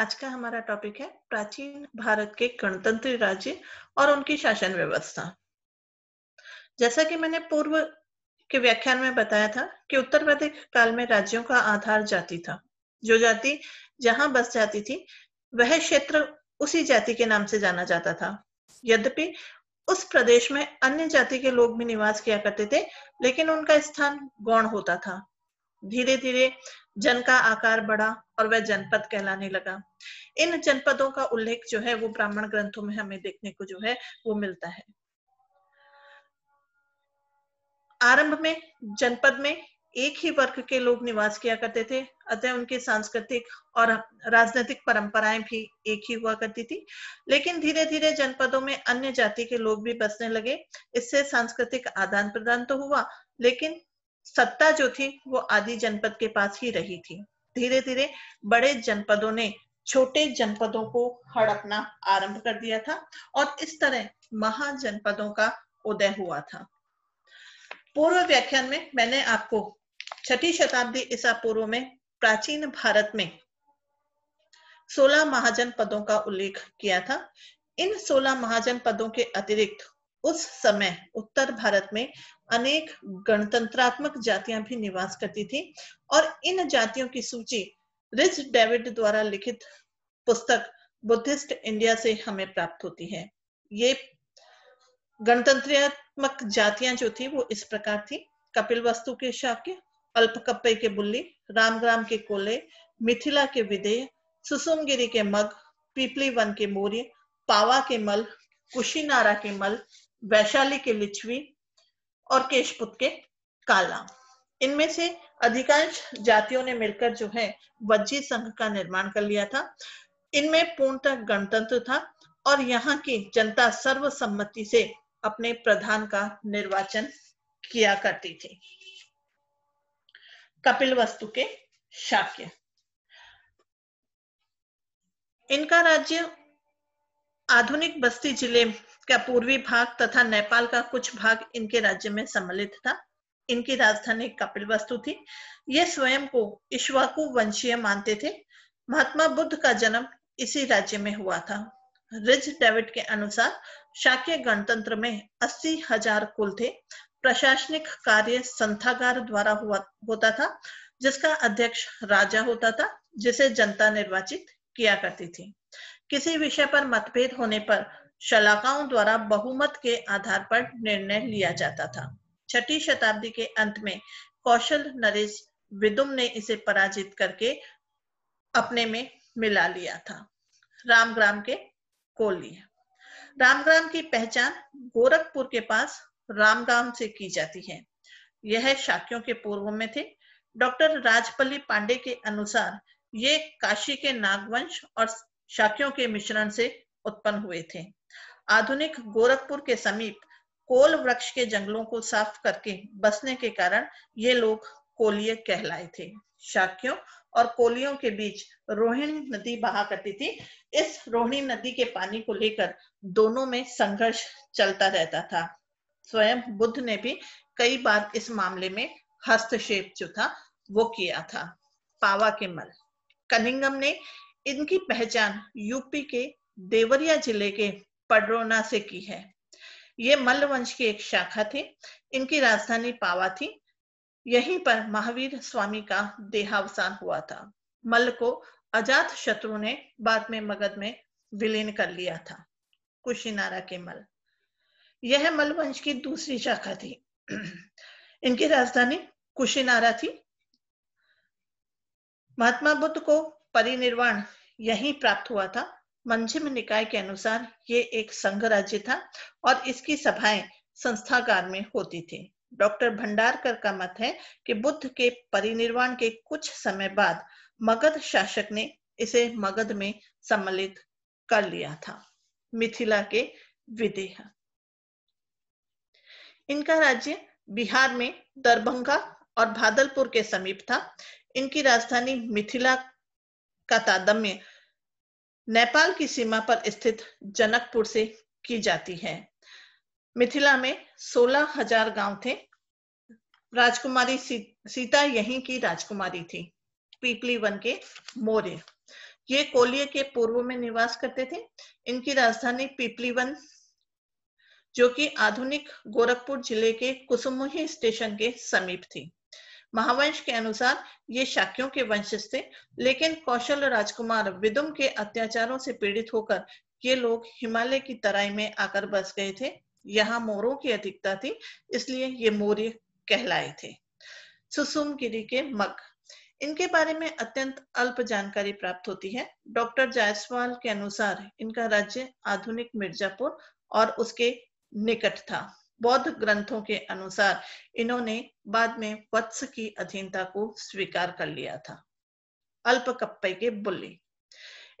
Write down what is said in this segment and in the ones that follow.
आज का हमारा टॉपिक है प्राचीन भारत के गणतंत्र राज्य और उनकी शासन व्यवस्था जैसा कि मैंने पूर्व के व्याख्यान में बताया था कि उत्तर वैदिक काल में राज्यों का आधार जाति था जो जाति जहां बस जाती थी वह क्षेत्र उसी जाति के नाम से जाना जाता था यद्यपि उस प्रदेश में अन्य जाति के लोग भी निवास किया करते थे लेकिन उनका स्थान गौण होता था धीरे धीरे जन का आकार बढ़ा और वह जनपद कहलाने लगा इन जनपदों का उल्लेख जो है वो ब्राह्मण ग्रंथों में हमें देखने को जो है वो मिलता है आरंभ में जनपद में एक ही वर्ग के लोग निवास किया करते थे अतः उनकी सांस्कृतिक और राजनीतिक परंपराएं भी एक ही हुआ करती थी लेकिन धीरे धीरे जनपदों में अन्य जाति के लोग भी बसने लगे इससे सांस्कृतिक आदान प्रदान तो हुआ लेकिन सत्ता जो थी वो आदि जनपद के पास ही रही थी धीरे धीरे बड़े जनपदों ने छोटे जनपदों को हड़पना आरंभ कर दिया था और इस तरह महाजनपदों का उदय हुआ था पूर्व व्याख्यान में मैंने आपको छठी शताब्दी ईसा पूर्व में प्राचीन भारत में 16 महाजन पदों का उल्लेख किया था इन 16 महाजनपदों के अतिरिक्त उस समय उत्तर भारत में अनेक गणतंत्रात्मक जातियां भी निवास करती थी और इन जातियों की सूची रिच डेविड द्वारा लिखित पुस्तक बुद्धिस्ट इंडिया से हमें प्राप्त होती है ये गणतंत्रात्मक जातियां जो थी वो इस प्रकार थी कपिल वस्तु के शाक्य अल्पकप्पे के बुल्ली रामग्राम के कोले मिथिला के विदे सुसुमगिरी के मग पीपली वन के मौर्य पावा के मल कुशीनारा के मल वैशाली के लिच्छवी और केशपुत के काला इनमें से अधिकांश जातियों ने मिलकर जो है वज्जी संघ का निर्माण कर लिया था इनमें पूर्णतः गणतंत्र था और यहाँ की जनता सर्वसम्मति से अपने प्रधान का निर्वाचन किया करती थी कपिल वस्तु के शाक्य इनका राज्य आधुनिक बस्ती जिले का पूर्वी भाग तथा नेपाल का कुछ भाग इनके राज्य में सम्मिलित था इनकी राजधानी कपिल वस्तु थी ये स्वयं को इश्वाकु वंशीय मानते थे महात्मा बुद्ध का जन्म इसी राज्य में हुआ था रिज डेविड के अनुसार शाक्य गणतंत्र में अस्सी हजार कुल थे प्रशासनिक कार्य संथागार द्वारा हुआ होता था जिसका अध्यक्ष राजा होता था जिसे जनता निर्वाचित किया करती थी किसी विषय पर मतभेद होने पर शलाकाओं द्वारा बहुमत के आधार पर निर्णय लिया जाता था छठी शताब्दी के अंत में कौशल नरेश विदुम ने इसे पराजित करके अपने में मिला लिया था रामग्राम के कोली रामग्राम की पहचान गोरखपुर के पास रामगाम से की जाती है यह शाक्यों के पूर्व में थे डॉक्टर राजपल्ली पांडे के अनुसार ये काशी के नागवंश और शाखियों के मिश्रण से उत्पन्न हुए थे आधुनिक गोरखपुर के समीप कोल वृक्ष के जंगलों को साफ करके बसने के कारण ये लोग कोलिय कहलाए थे शाखियों और कोलियों के बीच रोहिणी नदी बहा करती थी इस रोहिणी नदी के पानी को लेकर दोनों में संघर्ष चलता रहता था स्वयं बुद्ध ने भी कई बार इस मामले में हस्तक्षेप जो था वो किया था पावा के मल कनिंगम ने इनकी पहचान यूपी के देवरिया जिले के पडरोना से की है ये मल्ल वंश की एक शाखा थी इनकी राजधानी पावा थी यहीं पर महावीर स्वामी का देहावसान हुआ था मल्ल को अजात शत्रु ने बाद में मगध में विलीन कर लिया था कुशीनारा के मल यह मल वंश की दूसरी शाखा थी इनकी राजधानी कुशीनारा थी महात्मा बुद्ध को परिनिर्वाण यही प्राप्त हुआ था मंझिम निकाय के अनुसार ये एक संघ राज्य था और इसकी सभाएं संस्थागार में होती थी डॉक्टर भंडारकर का मत है कि बुद्ध के परिनिर्वाण के कुछ समय बाद मगध शासक ने इसे मगध में सम्मिलित कर लिया था मिथिला के विदेह इनका राज्य बिहार में दरभंगा और भादलपुर के समीप था इनकी राजधानी मिथिला का तादम्य नेपाल की सीमा पर स्थित जनकपुर से की जाती है मिथिला में सोलह हजार गांव थे राजकुमारी सी, सीता यहीं की राजकुमारी थी पीपली वन के मोरे ये कोलिय के पूर्व में निवास करते थे इनकी राजधानी पीपली वन जो कि आधुनिक गोरखपुर जिले के कुसुमुही स्टेशन के समीप थी महावंश के अनुसार ये शाक्यों के वंशज थे लेकिन कौशल राजकुमार विदुम के अत्याचारों से पीड़ित होकर ये लोग हिमालय की तराई में आकर बस गए थे यहाँ मोरों की अधिकता थी इसलिए ये मौर्य कहलाए थे सुसुम गिरी के मग इनके बारे में अत्यंत अल्प जानकारी प्राप्त होती है डॉक्टर जायसवाल के अनुसार इनका राज्य आधुनिक मिर्जापुर और उसके निकट था बौद्ध ग्रंथों के अनुसार इन्होंने बाद में वत्स की अधीनता को स्वीकार कर लिया था अल्प कप्पे के बुल्ले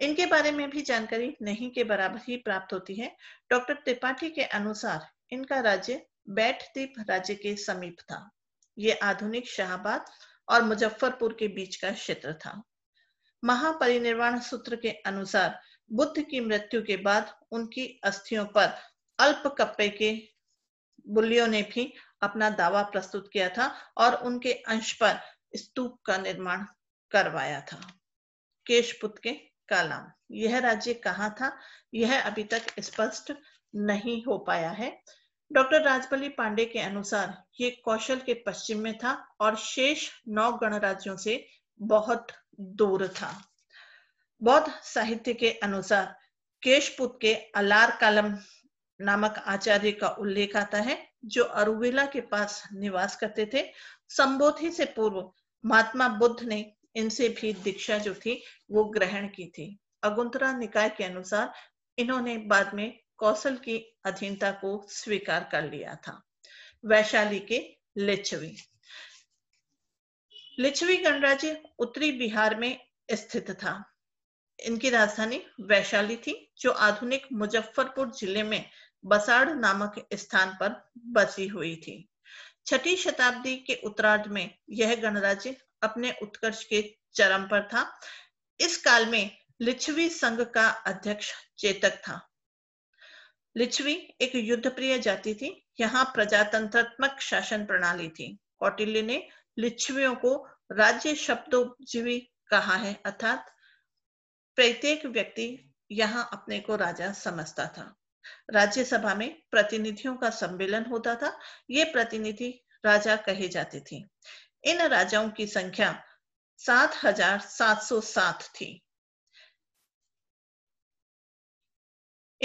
इनके बारे में भी जानकारी नहीं के बराबर ही प्राप्त होती है डॉक्टर त्रिपाठी के अनुसार इनका राज्य बैठ बैठद्वीप राज्य के समीप था ये आधुनिक शाहबाद और मुजफ्फरपुर के बीच का क्षेत्र था महापरिनिर्वाण सूत्र के अनुसार बुद्ध की मृत्यु के बाद उनकी अस्थियों पर अल्प कप्पे के बुल्लियों ने भी अपना दावा प्रस्तुत किया था और उनके अंश पर स्तूप का निर्माण करवाया था केशपुत के कालाम यह राज्य कहाँ था यह अभी तक स्पष्ट नहीं हो पाया है डॉक्टर राजबली पांडे के अनुसार ये कौशल के पश्चिम में था और शेष नौ गणराज्यों से बहुत दूर था बौद्ध साहित्य के अनुसार केशपुत के अलार कालम नामक आचार्य का उल्लेख आता है जो अरुवेला के पास निवास करते थे संबोधि से पूर्व महात्मा बुद्ध ने इनसे भी दीक्षा जो थी वो ग्रहण की थी अगुंतरा निकाय के अनुसार इन्होंने बाद में कौशल की अधीनता को स्वीकार कर लिया था वैशाली के लिच्छवी लिच्छवी गणराज्य उत्तरी बिहार में स्थित था इनकी राजधानी वैशाली थी जो आधुनिक मुजफ्फरपुर जिले में बसाड़ नामक स्थान पर बसी हुई थी छठी शताब्दी के उत्तरार्ध में यह गणराज्य अपने उत्कर्ष के चरम पर था इस काल में लिच्छवी संघ का अध्यक्ष चेतक था लिच्छवी एक युद्धप्रिय जाति थी यहाँ प्रजातंत्रात्मक शासन प्रणाली थी कौटिल्य ने लिच्छवियों को राज्य शब्दोपजीवी कहा है अर्थात प्रत्येक व्यक्ति यहाँ अपने को राजा समझता था राज्यसभा में प्रतिनिधियों का सम्मेलन होता था ये प्रतिनिधि राजा कहे जाते थे इन राजाओं की संख्या 7,707 थी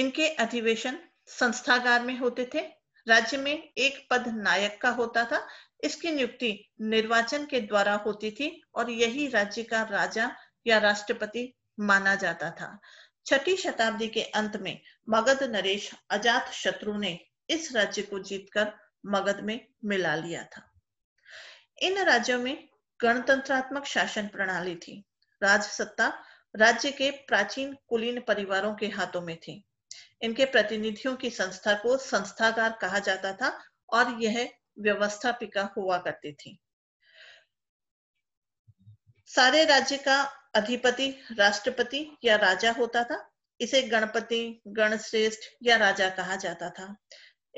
इनके अधिवेशन संस्थागार में होते थे राज्य में एक पद नायक का होता था इसकी नियुक्ति निर्वाचन के द्वारा होती थी और यही राज्य का राजा या राष्ट्रपति माना जाता था छठी शताब्दी के अंत में मगध नरेश अजात शत्रु ने इस राज्य को जीतकर मगध में मिला लिया था इन राज्यों में गणतंत्रात्मक शासन प्रणाली थी राजसत्ता राज्य के प्राचीन कुलीन परिवारों के हाथों में थी इनके प्रतिनिधियों की संस्था को संस्थागार कहा जाता था और यह व्यवस्थापिका हुआ करती थी सारे राज्य का अधिपति राष्ट्रपति या राजा होता था इसे गणपति गणश्रेष्ठ या राजा कहा जाता था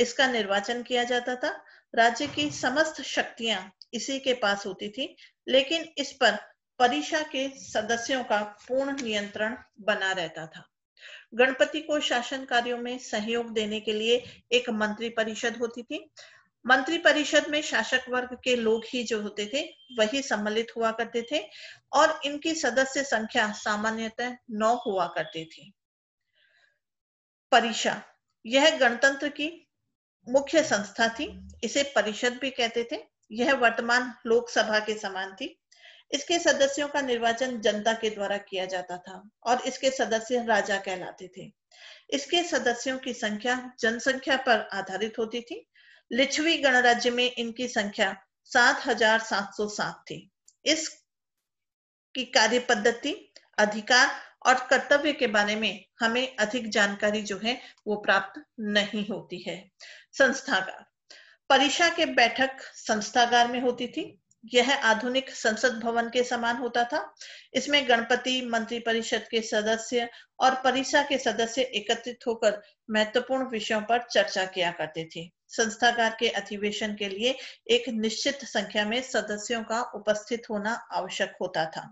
इसका निर्वाचन किया जाता था राज्य की समस्त शक्तियां इसी के पास होती थी लेकिन इस पर परिषा के सदस्यों का पूर्ण नियंत्रण बना रहता था गणपति को शासन कार्यों में सहयोग देने के लिए एक मंत्री परिषद होती थी मंत्रिपरिषद में शासक वर्ग के लोग ही जो होते थे वही सम्मिलित हुआ करते थे और इनकी सदस्य संख्या सामान्यतः नौ हुआ करती थी परिषद यह गणतंत्र की मुख्य संस्था थी इसे परिषद भी कहते थे यह वर्तमान लोकसभा के समान थी इसके सदस्यों का निर्वाचन जनता के द्वारा किया जाता था और इसके सदस्य राजा कहलाते थे इसके सदस्यों की संख्या जनसंख्या पर आधारित होती थी लिच्छवी गणराज्य में इनकी संख्या 7,707 थी इस की कार्य पद्धति अधिकार और कर्तव्य के बारे में हमें अधिक जानकारी जो है वो प्राप्त नहीं होती है संस्थागार परीक्षा के बैठक संस्थागार में होती थी यह आधुनिक संसद भवन के समान होता था इसमें गणपति मंत्री परिषद के सदस्य और परीक्षा के सदस्य एकत्रित होकर महत्वपूर्ण विषयों पर चर्चा किया करते थे संस्थागार के अधिवेशन के लिए एक निश्चित संख्या में सदस्यों का उपस्थित होना आवश्यक होता था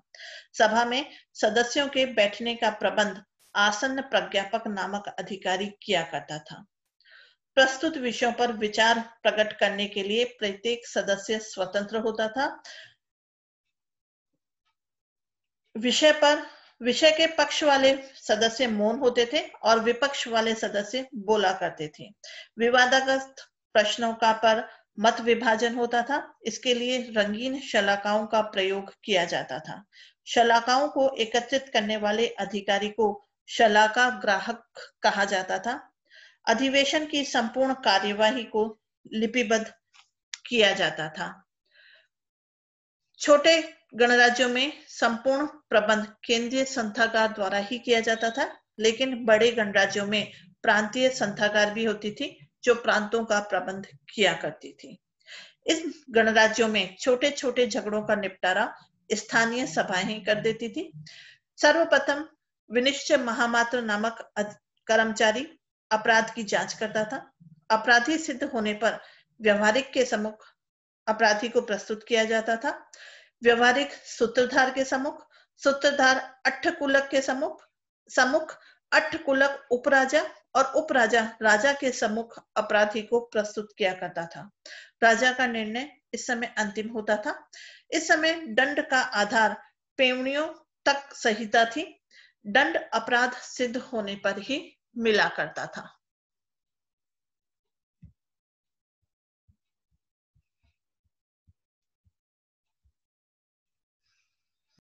सभा में सदस्यों के बैठने का प्रबंध आसन प्रज्ञापक नामक अधिकारी किया करता था प्रस्तुत विषयों पर विचार प्रकट करने के लिए प्रत्येक सदस्य स्वतंत्र होता था विषय पर विषय के पक्ष वाले सदस्य मौन होते थे और विपक्ष वाले सदस्य बोला करते थे विवादाग्रस्त प्रश्नों का पर मत विभाजन होता था इसके लिए रंगीन शलाकाओं का प्रयोग किया जाता था शलाकाओं को एकत्रित करने वाले अधिकारी को शलाका ग्राहक कहा जाता था अधिवेशन की संपूर्ण कार्यवाही को लिपिबद्ध किया जाता था छोटे गणराज्यों में संपूर्ण प्रबंध केंद्रीय संथागार द्वारा ही किया जाता था लेकिन बड़े गणराज्यों में प्रांतीय संथागार भी होती थी जो प्रांतों का प्रबंध किया करती थी इन गणराज्यों में छोटे छोटे झगड़ों का निपटारा स्थानीय सभाएं कर देती थी सर्वप्रथम विनिश्चय महामात्र नामक कर्मचारी अपराध की जांच करता था अपराधी सिद्ध होने पर व्यवहारिक के समुख अपराधी को प्रस्तुत किया जाता था व्यवहारिक सूत्रधार के समुख सूत्रधार अठकुलक के समुख समुख अठकुलक उपराजा और उपराजा राजा के सम्मुख अपराधी को प्रस्तुत किया करता था राजा का निर्णय इस समय अंतिम होता था इस समय दंड का आधार पेवणियों तक संहिता थी दंड अपराध सिद्ध होने पर ही मिला करता था